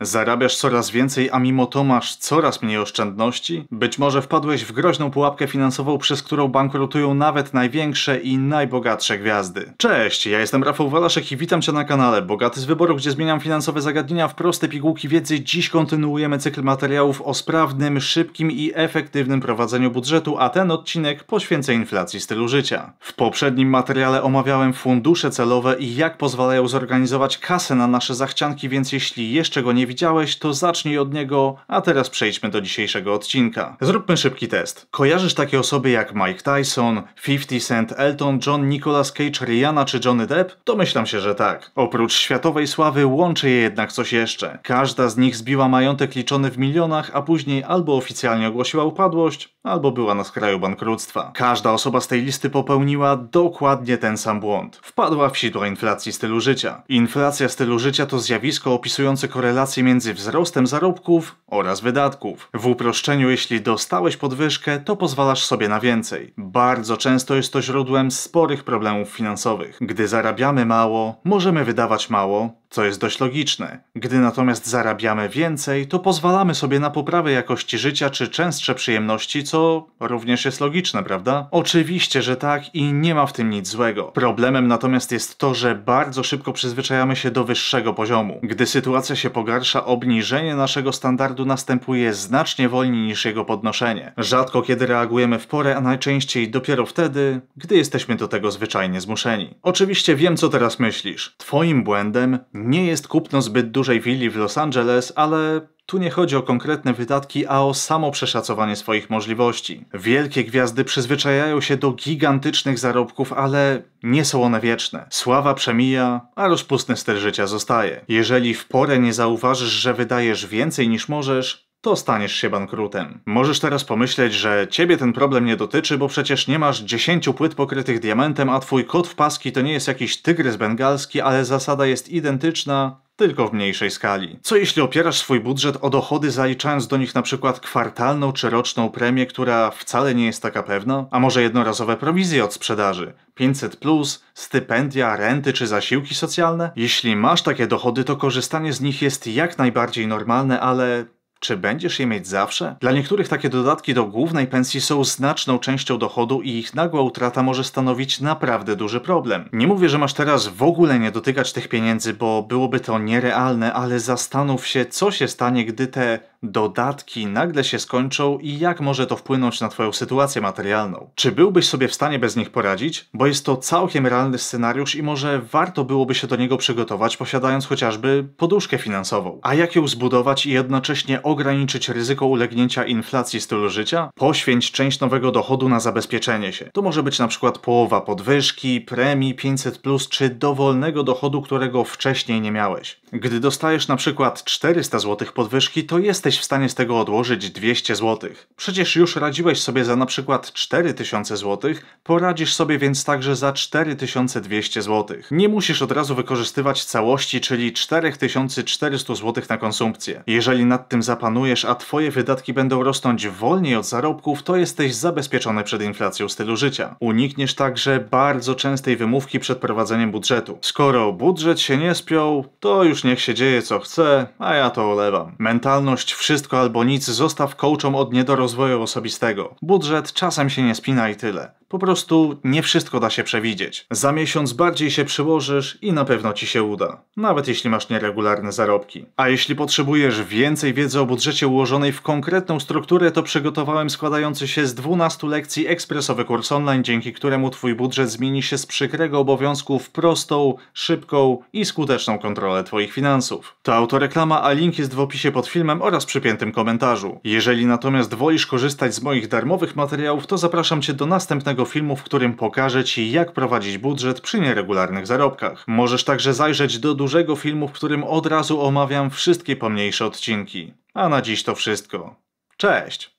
Zarabiasz coraz więcej, a mimo to masz coraz mniej oszczędności? Być może wpadłeś w groźną pułapkę finansową, przez którą bankrutują nawet największe i najbogatsze gwiazdy. Cześć, ja jestem Rafał Walaszek i witam Cię na kanale Bogaty z Wyboru, gdzie zmieniam finansowe zagadnienia w proste pigułki wiedzy. Dziś kontynuujemy cykl materiałów o sprawnym, szybkim i efektywnym prowadzeniu budżetu, a ten odcinek poświęcę inflacji stylu życia. W poprzednim materiale omawiałem fundusze celowe i jak pozwalają zorganizować kasę na nasze zachcianki, więc jeśli jeszcze go nie widziałeś, to zacznij od niego, a teraz przejdźmy do dzisiejszego odcinka. Zróbmy szybki test. Kojarzysz takie osoby jak Mike Tyson, 50 Cent, Elton John, Nicolas Cage, Rihanna czy Johnny Depp? Domyślam się, że tak. Oprócz światowej sławy łączy je jednak coś jeszcze. Każda z nich zbiła majątek liczony w milionach, a później albo oficjalnie ogłosiła upadłość, albo była na skraju bankructwa. Każda osoba z tej listy popełniła dokładnie ten sam błąd. Wpadła w sidła inflacji stylu życia. Inflacja stylu życia to zjawisko opisujące korelację między wzrostem zarobków oraz wydatków. W uproszczeniu, jeśli dostałeś podwyżkę, to pozwalasz sobie na więcej. Bardzo często jest to źródłem sporych problemów finansowych. Gdy zarabiamy mało, możemy wydawać mało, co jest dość logiczne. Gdy natomiast zarabiamy więcej, to pozwalamy sobie na poprawę jakości życia czy częstsze przyjemności, co również jest logiczne, prawda? Oczywiście, że tak i nie ma w tym nic złego. Problemem natomiast jest to, że bardzo szybko przyzwyczajamy się do wyższego poziomu. Gdy sytuacja się pogarsza, obniżenie naszego standardu następuje znacznie wolniej niż jego podnoszenie. Rzadko kiedy reagujemy w porę, a najczęściej dopiero wtedy, gdy jesteśmy do tego zwyczajnie zmuszeni. Oczywiście wiem, co teraz myślisz. Twoim błędem nie jest kupno zbyt dużej willi w Los Angeles, ale tu nie chodzi o konkretne wydatki, a o samo przeszacowanie swoich możliwości. Wielkie gwiazdy przyzwyczajają się do gigantycznych zarobków, ale nie są one wieczne. Sława przemija, a rozpustny styl życia zostaje. Jeżeli w porę nie zauważysz, że wydajesz więcej niż możesz, to staniesz się bankrutem. Możesz teraz pomyśleć, że ciebie ten problem nie dotyczy, bo przecież nie masz 10 płyt pokrytych diamentem, a twój kot w paski to nie jest jakiś tygrys bengalski, ale zasada jest identyczna tylko w mniejszej skali. Co jeśli opierasz swój budżet o dochody zaliczając do nich na przykład kwartalną czy roczną premię, która wcale nie jest taka pewna? A może jednorazowe prowizje od sprzedaży? 500+, plus, stypendia, renty czy zasiłki socjalne? Jeśli masz takie dochody, to korzystanie z nich jest jak najbardziej normalne, ale czy będziesz je mieć zawsze? Dla niektórych takie dodatki do głównej pensji są znaczną częścią dochodu i ich nagła utrata może stanowić naprawdę duży problem. Nie mówię, że masz teraz w ogóle nie dotykać tych pieniędzy, bo byłoby to nierealne, ale zastanów się, co się stanie, gdy te dodatki nagle się skończą i jak może to wpłynąć na Twoją sytuację materialną? Czy byłbyś sobie w stanie bez nich poradzić? Bo jest to całkiem realny scenariusz i może warto byłoby się do niego przygotować, posiadając chociażby poduszkę finansową. A jak ją zbudować i jednocześnie ograniczyć ryzyko ulegnięcia inflacji stylu życia? Poświęć część nowego dochodu na zabezpieczenie się. To może być na przykład połowa podwyżki, premii 500, czy dowolnego dochodu, którego wcześniej nie miałeś. Gdy dostajesz na przykład 400 zł podwyżki, to jesteś w stanie z tego odłożyć 200 zł. Przecież już radziłeś sobie za na przykład 4000 zł, poradzisz sobie więc także za 4200 zł. Nie musisz od razu wykorzystywać całości, czyli 4400 zł na konsumpcję. Jeżeli nad tym zapanujesz, a twoje wydatki będą rosnąć wolniej od zarobków, to jesteś zabezpieczony przed inflacją stylu życia. Unikniesz także bardzo częstej wymówki przed prowadzeniem budżetu. Skoro budżet się nie spiął, to już niech się dzieje co chce, a ja to olewam. Mentalność wszystko albo nic zostaw coachom od niedorozwoju osobistego. Budżet czasem się nie spina i tyle. Po prostu nie wszystko da się przewidzieć. Za miesiąc bardziej się przyłożysz i na pewno ci się uda, nawet jeśli masz nieregularne zarobki. A jeśli potrzebujesz więcej wiedzy o budżecie ułożonej w konkretną strukturę, to przygotowałem składający się z 12 lekcji ekspresowy kurs online, dzięki któremu twój budżet zmieni się z przykrego obowiązku w prostą, szybką i skuteczną kontrolę twoich finansów. To autoreklama, a link jest w opisie pod filmem oraz przypiętym komentarzu. Jeżeli natomiast wolisz korzystać z moich darmowych materiałów, to zapraszam cię do następnego filmu, w którym pokażę Ci, jak prowadzić budżet przy nieregularnych zarobkach. Możesz także zajrzeć do dużego filmu, w którym od razu omawiam wszystkie pomniejsze odcinki. A na dziś to wszystko. Cześć!